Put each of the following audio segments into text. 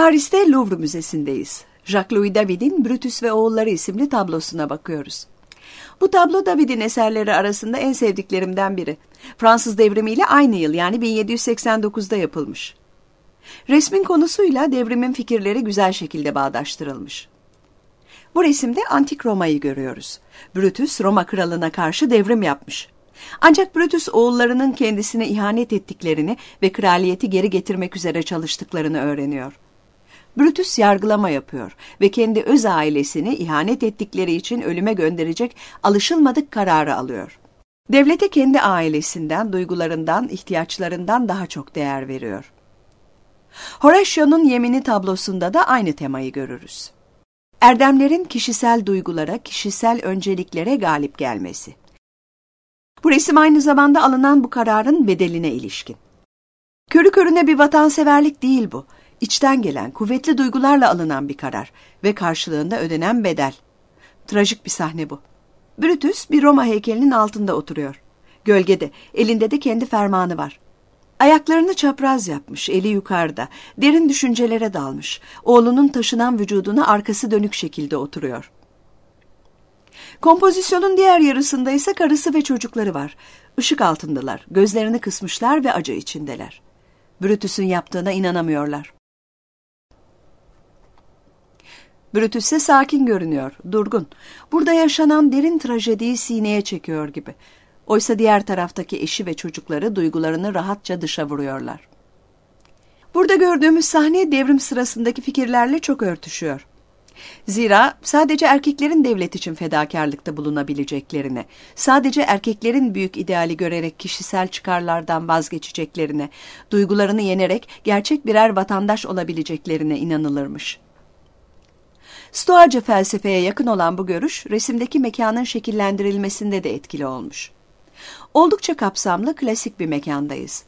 Paris'te Louvre Müzesi'ndeyiz. Jacques-Louis David'in Brutus ve Oğulları isimli tablosuna bakıyoruz. Bu tablo David'in eserleri arasında en sevdiklerimden biri. Fransız devrimiyle aynı yıl yani 1789'da yapılmış. Resmin konusuyla devrimin fikirleri güzel şekilde bağdaştırılmış. Bu resimde antik Roma'yı görüyoruz. Brutus Roma kralına karşı devrim yapmış. Ancak Brutus oğullarının kendisine ihanet ettiklerini ve kraliyeti geri getirmek üzere çalıştıklarını öğreniyor. Brutus yargılama yapıyor ve kendi öz ailesini ihanet ettikleri için ölüme gönderecek alışılmadık kararı alıyor. Devlete kendi ailesinden, duygularından, ihtiyaçlarından daha çok değer veriyor. Horatio'nun yemini tablosunda da aynı temayı görürüz. Erdemlerin kişisel duygulara, kişisel önceliklere galip gelmesi. Bu resim aynı zamanda alınan bu kararın bedeline ilişkin. Körü körüne bir vatanseverlik değil bu içten gelen, kuvvetli duygularla alınan bir karar ve karşılığında ödenen bedel. Trajik bir sahne bu. Brutus bir Roma heykelinin altında oturuyor. Gölgede, elinde de kendi fermanı var. Ayaklarını çapraz yapmış, eli yukarıda, derin düşüncelere dalmış. Oğlunun taşınan vücuduna arkası dönük şekilde oturuyor. Kompozisyonun diğer yarısında ise karısı ve çocukları var. Işık altındalar, gözlerini kısmışlar ve acı içindeler. Brutus'un yaptığına inanamıyorlar. Brutus ise sakin görünüyor, durgun. Burada yaşanan derin trajediyi sineye çekiyor gibi. Oysa diğer taraftaki eşi ve çocukları duygularını rahatça dışa vuruyorlar. Burada gördüğümüz sahne devrim sırasındaki fikirlerle çok örtüşüyor. Zira sadece erkeklerin devlet için fedakarlıkta bulunabileceklerine, sadece erkeklerin büyük ideali görerek kişisel çıkarlardan vazgeçeceklerine, duygularını yenerek gerçek birer vatandaş olabileceklerine inanılırmış.'' Stoacı felsefeye yakın olan bu görüş resimdeki mekanın şekillendirilmesinde de etkili olmuş. Oldukça kapsamlı klasik bir mekandayız.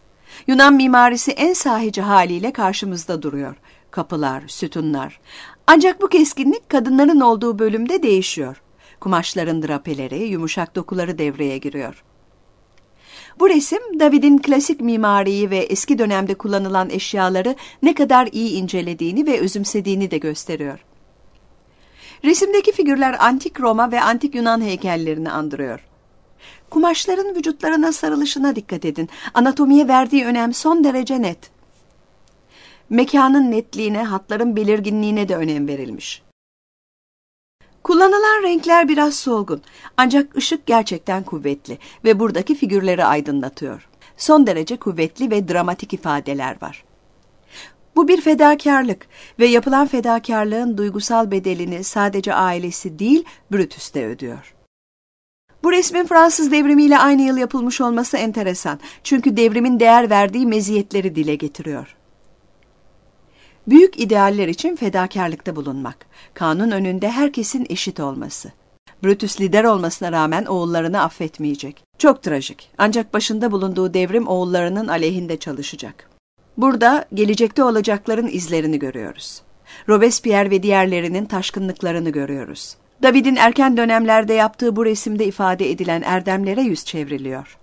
Yunan mimarisi en sahici haliyle karşımızda duruyor. Kapılar, sütunlar. Ancak bu keskinlik kadınların olduğu bölümde değişiyor. Kumaşların drapeleri, yumuşak dokuları devreye giriyor. Bu resim David'in klasik mimariyi ve eski dönemde kullanılan eşyaları ne kadar iyi incelediğini ve özümsediğini de gösteriyor. Resimdeki figürler antik Roma ve antik Yunan heykellerini andırıyor. Kumaşların vücutlarına sarılışına dikkat edin. Anatomiye verdiği önem son derece net. Mekanın netliğine, hatların belirginliğine de önem verilmiş. Kullanılan renkler biraz solgun ancak ışık gerçekten kuvvetli ve buradaki figürleri aydınlatıyor. Son derece kuvvetli ve dramatik ifadeler var. Bu bir fedakarlık ve yapılan fedakarlığın duygusal bedelini sadece ailesi değil Brutus de ödüyor. Bu resmin Fransız devrimiyle aynı yıl yapılmış olması enteresan. Çünkü devrimin değer verdiği meziyetleri dile getiriyor. Büyük idealler için fedakarlıkta bulunmak, kanun önünde herkesin eşit olması. Brutus lider olmasına rağmen oğullarını affetmeyecek. Çok trajik. Ancak başında bulunduğu devrim oğullarının aleyhinde çalışacak. Burada gelecekte olacakların izlerini görüyoruz. Robespierre ve diğerlerinin taşkınlıklarını görüyoruz. David'in erken dönemlerde yaptığı bu resimde ifade edilen erdemlere yüz çevriliyor.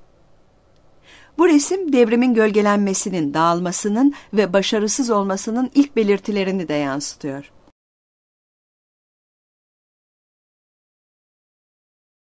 Bu resim devrimin gölgelenmesinin, dağılmasının ve başarısız olmasının ilk belirtilerini de yansıtıyor.